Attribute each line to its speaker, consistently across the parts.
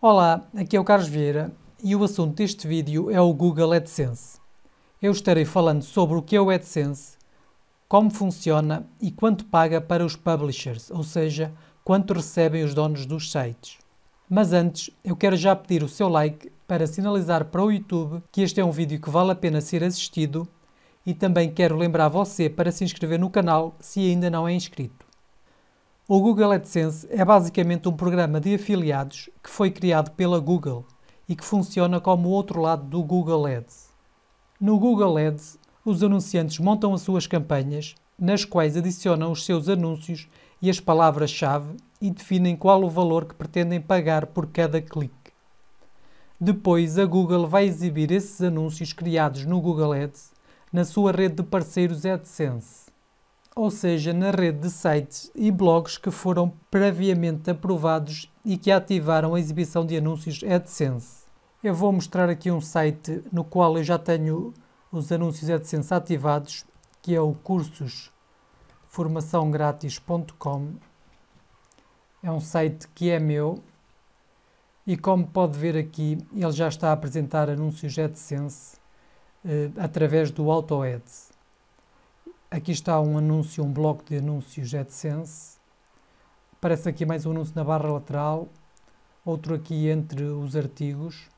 Speaker 1: Olá, aqui é o Carlos Vieira e o assunto deste vídeo é o Google AdSense. Eu estarei falando sobre o que é o AdSense, como funciona e quanto paga para os publishers, ou seja, quanto recebem os donos dos sites. Mas antes, eu quero já pedir o seu like para sinalizar para o YouTube que este é um vídeo que vale a pena ser assistido e também quero lembrar você para se inscrever no canal se ainda não é inscrito. O Google AdSense é basicamente um programa de afiliados que foi criado pela Google e que funciona como o outro lado do Google Ads. No Google Ads, os anunciantes montam as suas campanhas, nas quais adicionam os seus anúncios e as palavras-chave e definem qual o valor que pretendem pagar por cada clique. Depois, a Google vai exibir esses anúncios criados no Google Ads na sua rede de parceiros AdSense ou seja, na rede de sites e blogs que foram previamente aprovados e que ativaram a exibição de anúncios AdSense. Eu vou mostrar aqui um site no qual eu já tenho os anúncios AdSense ativados, que é o cursosformaçãográtis.com. É um site que é meu e como pode ver aqui, ele já está a apresentar anúncios AdSense eh, através do AutoAds. Aqui está um anúncio, um bloco de anúncios AdSense. Aparece aqui mais um anúncio na barra lateral, outro aqui entre os artigos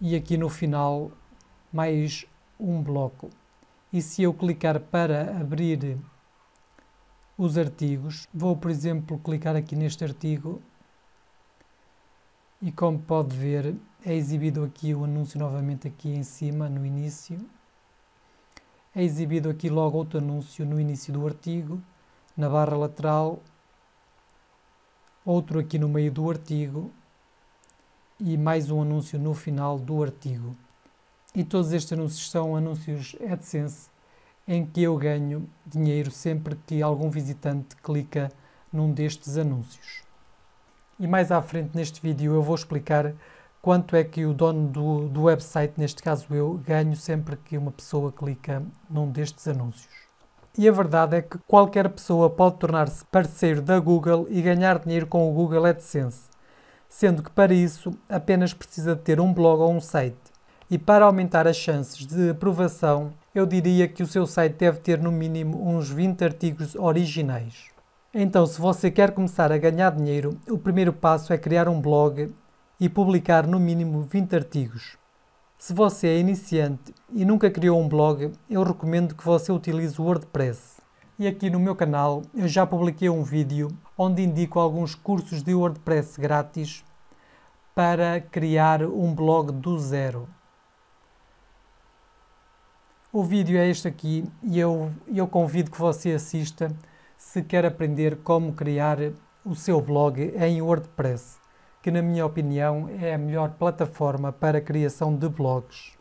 Speaker 1: e aqui no final mais um bloco. E se eu clicar para abrir os artigos, vou por exemplo clicar aqui neste artigo e como pode ver é exibido aqui o anúncio novamente aqui em cima no início é exibido aqui logo outro anúncio no início do artigo, na barra lateral, outro aqui no meio do artigo e mais um anúncio no final do artigo. E todos estes anúncios são anúncios AdSense em que eu ganho dinheiro sempre que algum visitante clica num destes anúncios. E mais à frente neste vídeo eu vou explicar quanto é que o dono do, do website, neste caso eu, ganho sempre que uma pessoa clica num destes anúncios. E a verdade é que qualquer pessoa pode tornar-se parceiro da Google e ganhar dinheiro com o Google AdSense, sendo que para isso apenas precisa de ter um blog ou um site. E para aumentar as chances de aprovação, eu diria que o seu site deve ter no mínimo uns 20 artigos originais. Então, se você quer começar a ganhar dinheiro, o primeiro passo é criar um blog e publicar no mínimo 20 artigos. Se você é iniciante e nunca criou um blog, eu recomendo que você utilize o WordPress. E aqui no meu canal eu já publiquei um vídeo onde indico alguns cursos de WordPress grátis para criar um blog do zero. O vídeo é este aqui e eu, eu convido que você assista se quer aprender como criar o seu blog em WordPress que, na minha opinião, é a melhor plataforma para a criação de blogs.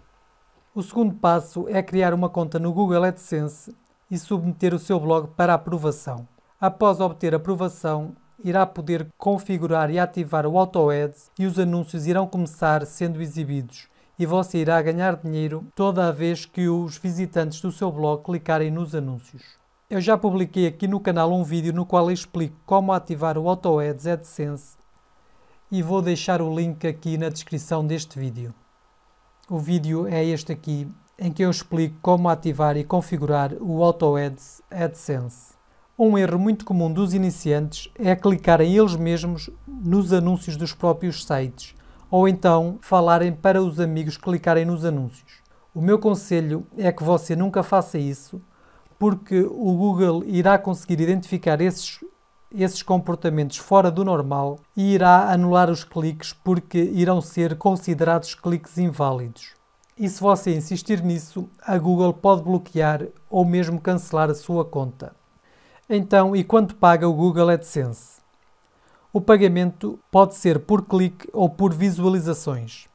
Speaker 1: O segundo passo é criar uma conta no Google AdSense e submeter o seu blog para aprovação. Após obter aprovação, irá poder configurar e ativar o AutoAds e os anúncios irão começar sendo exibidos e você irá ganhar dinheiro toda a vez que os visitantes do seu blog clicarem nos anúncios. Eu já publiquei aqui no canal um vídeo no qual explico como ativar o AutoAds AdSense e vou deixar o link aqui na descrição deste vídeo. O vídeo é este aqui, em que eu explico como ativar e configurar o AutoAds AdSense. Um erro muito comum dos iniciantes é clicarem eles mesmos nos anúncios dos próprios sites ou então falarem para os amigos clicarem nos anúncios. O meu conselho é que você nunca faça isso, porque o Google irá conseguir identificar esses esses comportamentos fora do normal e irá anular os cliques porque irão ser considerados cliques inválidos. E se você insistir nisso, a Google pode bloquear ou mesmo cancelar a sua conta. Então, e quanto paga o Google AdSense? O pagamento pode ser por clique ou por visualizações.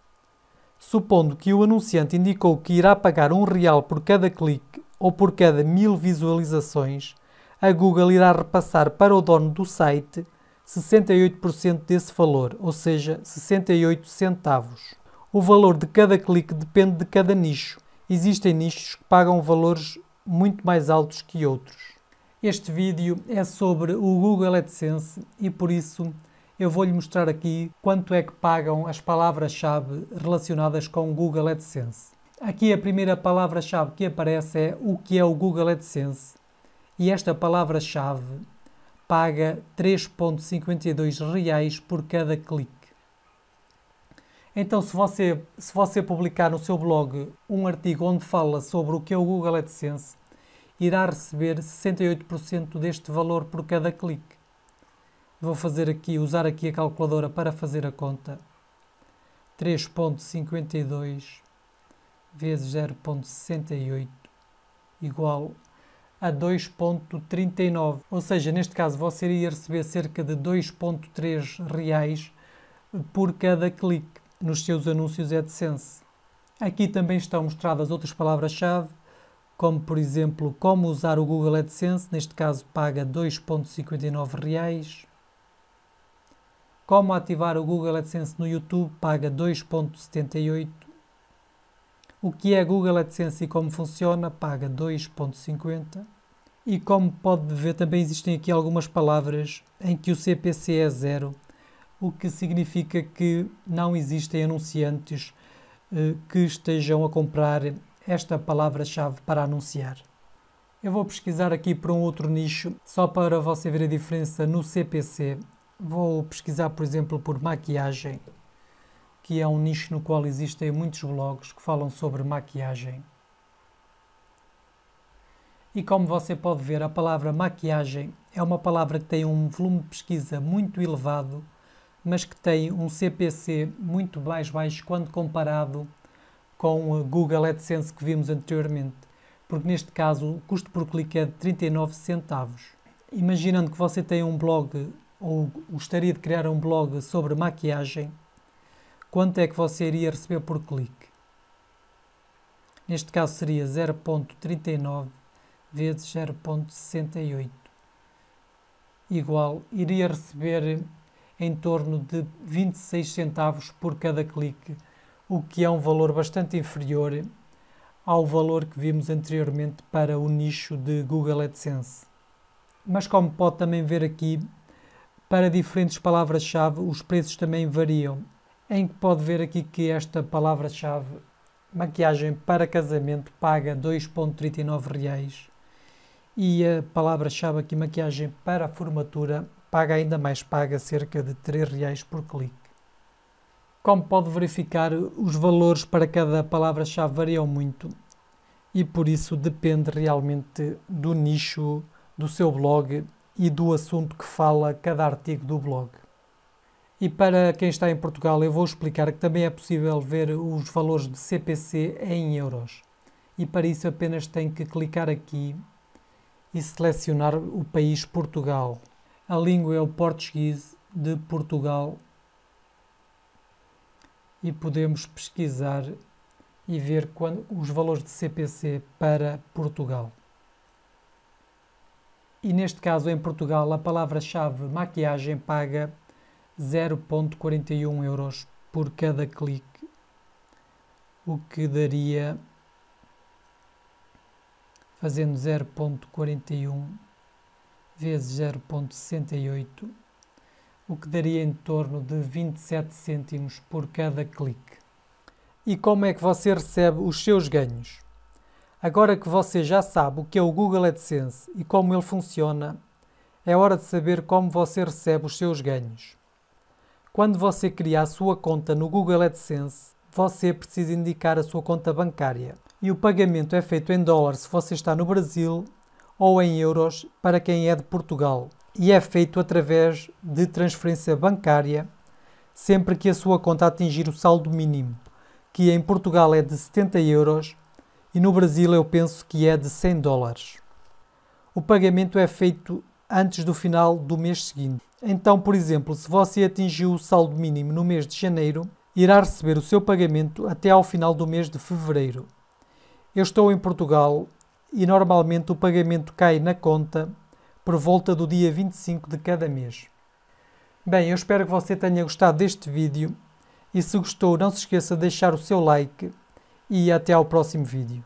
Speaker 1: Supondo que o anunciante indicou que irá pagar um real por cada clique ou por cada mil visualizações, a Google irá repassar para o dono do site 68% desse valor, ou seja, 68 centavos. O valor de cada clique depende de cada nicho. Existem nichos que pagam valores muito mais altos que outros. Este vídeo é sobre o Google AdSense e por isso eu vou-lhe mostrar aqui quanto é que pagam as palavras-chave relacionadas com o Google AdSense. Aqui a primeira palavra-chave que aparece é o que é o Google AdSense e esta palavra-chave paga 3.52 reais por cada clique. Então, se você, se você publicar no seu blog um artigo onde fala sobre o que é o Google AdSense, irá receber 68% deste valor por cada clique. Vou fazer aqui, usar aqui a calculadora para fazer a conta. 3.52 vezes 0.68 igual a 2.39, ou seja, neste caso você iria receber cerca de 2.3 reais por cada clique nos seus anúncios AdSense. Aqui também estão mostradas outras palavras-chave, como por exemplo, como usar o Google AdSense, neste caso paga 2.59 reais. Como ativar o Google AdSense no YouTube, paga 2.78. O que é Google AdSense e como funciona, paga 2.50. E como pode ver, também existem aqui algumas palavras em que o CPC é zero, o que significa que não existem anunciantes eh, que estejam a comprar esta palavra-chave para anunciar. Eu vou pesquisar aqui para um outro nicho, só para você ver a diferença no CPC. Vou pesquisar, por exemplo, por maquiagem, que é um nicho no qual existem muitos blogs que falam sobre maquiagem. E como você pode ver, a palavra maquiagem é uma palavra que tem um volume de pesquisa muito elevado, mas que tem um CPC muito mais baixo quando comparado com a Google AdSense que vimos anteriormente, porque neste caso o custo por clique é de 39 centavos. Imaginando que você tem um blog ou gostaria de criar um blog sobre maquiagem, quanto é que você iria receber por clique? Neste caso seria 0.39 vezes 0,68 igual iria receber em torno de 26 centavos por cada clique, o que é um valor bastante inferior ao valor que vimos anteriormente para o nicho de Google AdSense. Mas como pode também ver aqui, para diferentes palavras-chave os preços também variam, em que pode ver aqui que esta palavra-chave maquiagem para casamento paga 2.39 reais e a palavra-chave aqui, maquiagem para a formatura, paga ainda mais, paga cerca de 3 reais por clique. Como pode verificar, os valores para cada palavra-chave variam muito e por isso depende realmente do nicho do seu blog e do assunto que fala cada artigo do blog. E para quem está em Portugal, eu vou explicar que também é possível ver os valores de CPC em euros. E para isso apenas tem que clicar aqui e selecionar o país Portugal. A língua é o português de Portugal e podemos pesquisar e ver quando, os valores de CPC para Portugal. E neste caso, em Portugal, a palavra-chave maquiagem paga 0.41 euros por cada clique, o que daria fazendo 0.41 vezes 0.68, o que daria em torno de 27 cêntimos por cada clique. E como é que você recebe os seus ganhos? Agora que você já sabe o que é o Google AdSense e como ele funciona, é hora de saber como você recebe os seus ganhos. Quando você cria a sua conta no Google AdSense, você precisa indicar a sua conta bancária e o pagamento é feito em dólares se você está no Brasil ou em euros para quem é de Portugal e é feito através de transferência bancária sempre que a sua conta atingir o saldo mínimo, que em Portugal é de 70 euros e no Brasil eu penso que é de 100 dólares. O pagamento é feito antes do final do mês seguinte. Então, por exemplo, se você atingiu o saldo mínimo no mês de janeiro, irá receber o seu pagamento até ao final do mês de fevereiro. Eu estou em Portugal e normalmente o pagamento cai na conta por volta do dia 25 de cada mês. Bem, eu espero que você tenha gostado deste vídeo e se gostou não se esqueça de deixar o seu like e até ao próximo vídeo.